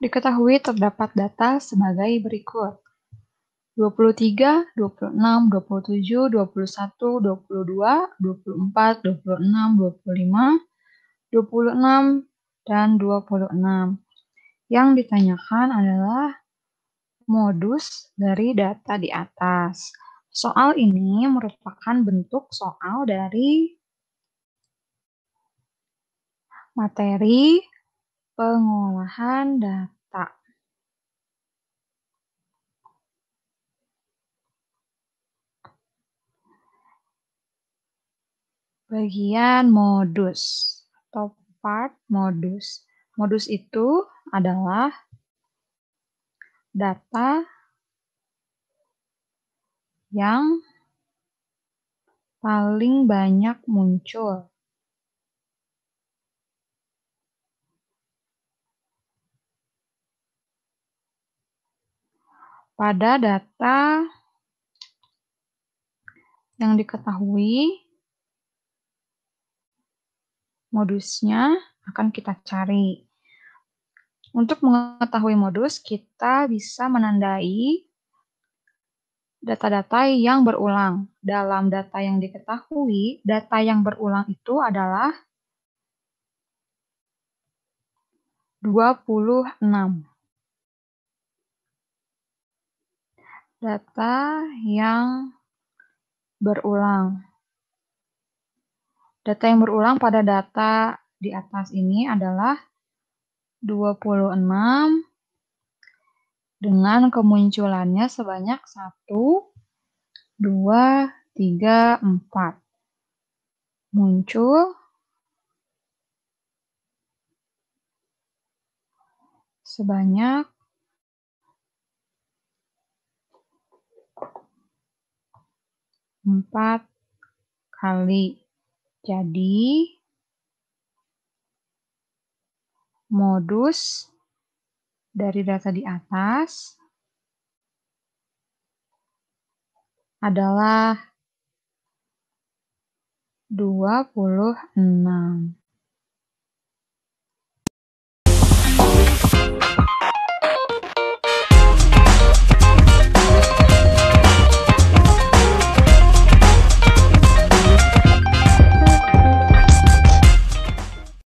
diketahui terdapat data sebagai berikut. 23, 26, 27, 21, 22, 24, 26, 25, 26, dan 26. Yang ditanyakan adalah modus dari data di atas. Soal ini merupakan bentuk soal dari materi Pengolahan data. Bagian modus atau part modus. Modus itu adalah data yang paling banyak muncul. pada data yang diketahui modusnya akan kita cari. Untuk mengetahui modus, kita bisa menandai data-data yang berulang. Dalam data yang diketahui, data yang berulang itu adalah 26. Data yang berulang. Data yang berulang pada data di atas ini adalah 26 dengan kemunculannya sebanyak 1, 2, 3, 4. Muncul sebanyak 4 kali. Jadi, modus dari data di atas adalah 26.